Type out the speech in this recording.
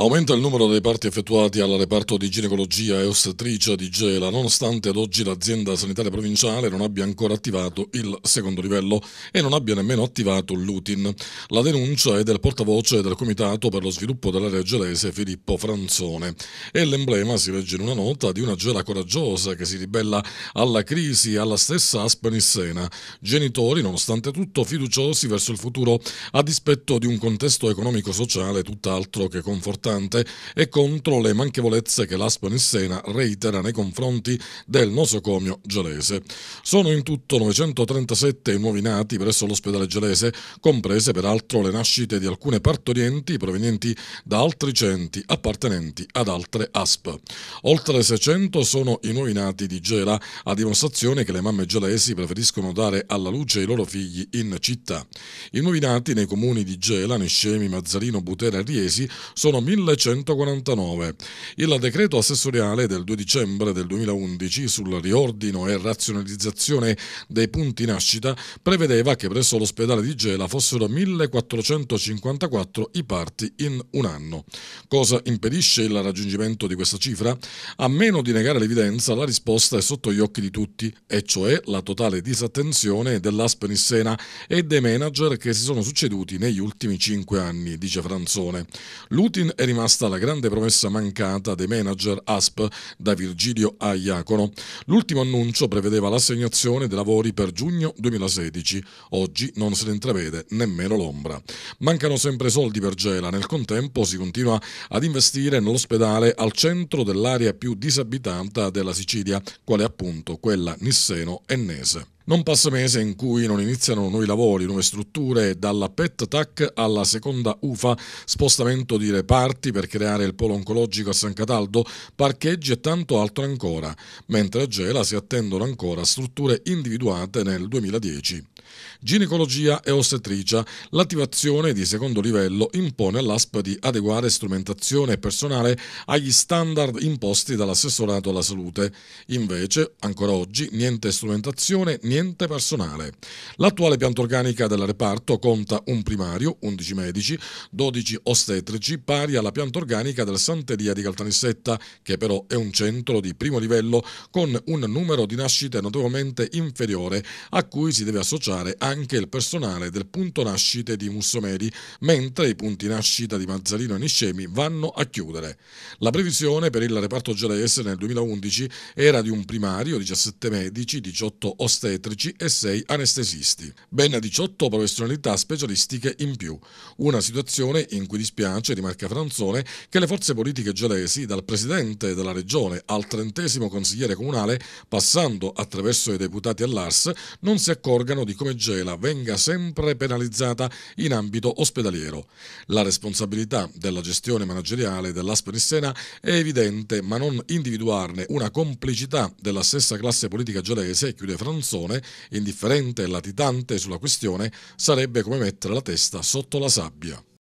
Aumenta il numero dei parti effettuati al reparto di ginecologia e ostetricia di Gela, nonostante ad oggi l'azienda sanitaria provinciale non abbia ancora attivato il secondo livello e non abbia nemmeno attivato l'UTIN. La denuncia è del portavoce del Comitato per lo sviluppo dell'area gelese Filippo Franzone. E l'emblema si legge in una nota di una Gela coraggiosa che si ribella alla crisi e alla stessa Aspenissena. Genitori, nonostante tutto, fiduciosi verso il futuro, a dispetto di un contesto economico-sociale tutt'altro che confortante importante e contro le manchevolezze che l'Aspa Nissena reitera nei confronti del nosocomio gelese. Sono in tutto 937 i nuovi nati presso l'ospedale gelese, comprese peraltro le nascite di alcune partorienti provenienti da altri centri appartenenti ad altre ASP. Oltre 600 sono i nuovi nati di Gela, a dimostrazione che le mamme gelesi preferiscono dare alla luce i loro figli in città. I nuovi nati nei comuni di Gela, Niscemi, Mazzarino, Butera e Riesi sono 1.000 1149. Il decreto assessoriale del 2 dicembre del 2011 sul riordino e razionalizzazione dei punti nascita prevedeva che presso l'ospedale di Gela fossero 1454 i parti in un anno. Cosa impedisce il raggiungimento di questa cifra? A meno di negare l'evidenza, la risposta è sotto gli occhi di tutti, e cioè la totale disattenzione dell'Aspenissena e dei manager che si sono succeduti negli ultimi cinque anni, dice Franzone. L'Utin è rimasta la grande promessa mancata dei manager ASP da Virgilio a Iacono. L'ultimo annuncio prevedeva l'assegnazione dei lavori per giugno 2016. Oggi non se ne intravede nemmeno l'ombra. Mancano sempre soldi per Gela. Nel contempo si continua ad investire nell'ospedale al centro dell'area più disabitata della Sicilia, quale appunto quella Nisseno-Ennese. Non passa mese in cui non iniziano nuovi lavori, nuove strutture, dalla PET TAC alla seconda UFA, spostamento di reparti per creare il polo oncologico a San Cataldo, parcheggi e tanto altro ancora, mentre a Gela si attendono ancora strutture individuate nel 2010. Ginecologia e ostetricia. L'attivazione di secondo livello impone all'ASP di adeguare strumentazione e personale agli standard imposti dall'assessorato alla salute. Invece, ancora oggi, niente strumentazione, niente personale. L'attuale pianta organica del reparto conta un primario, 11 medici, 12 ostetrici, pari alla pianta organica del Santeria di Caltanissetta, che però è un centro di primo livello con un numero di nascite notevolmente inferiore a cui si deve associare controllare anche il personale del punto nascite di Mussomeri, mentre i punti nascita di Mazzarino e Niscemi vanno a chiudere. La previsione per il reparto GLS nel 2011 era di un primario, 17 medici, 18 ostetrici e 6 anestesisti. Ben 18 professionalità specialistiche in più. Una situazione in cui dispiace, rimarca Franzone, che le forze politiche gelesi, dal presidente della regione al trentesimo consigliere comunale, passando attraverso i deputati all'ARS, non si accorgano di come e gela venga sempre penalizzata in ambito ospedaliero. La responsabilità della gestione manageriale dell'Asperissena è evidente, ma non individuarne una complicità della stessa classe politica gelese, chiude Franzone, indifferente e latitante sulla questione, sarebbe come mettere la testa sotto la sabbia.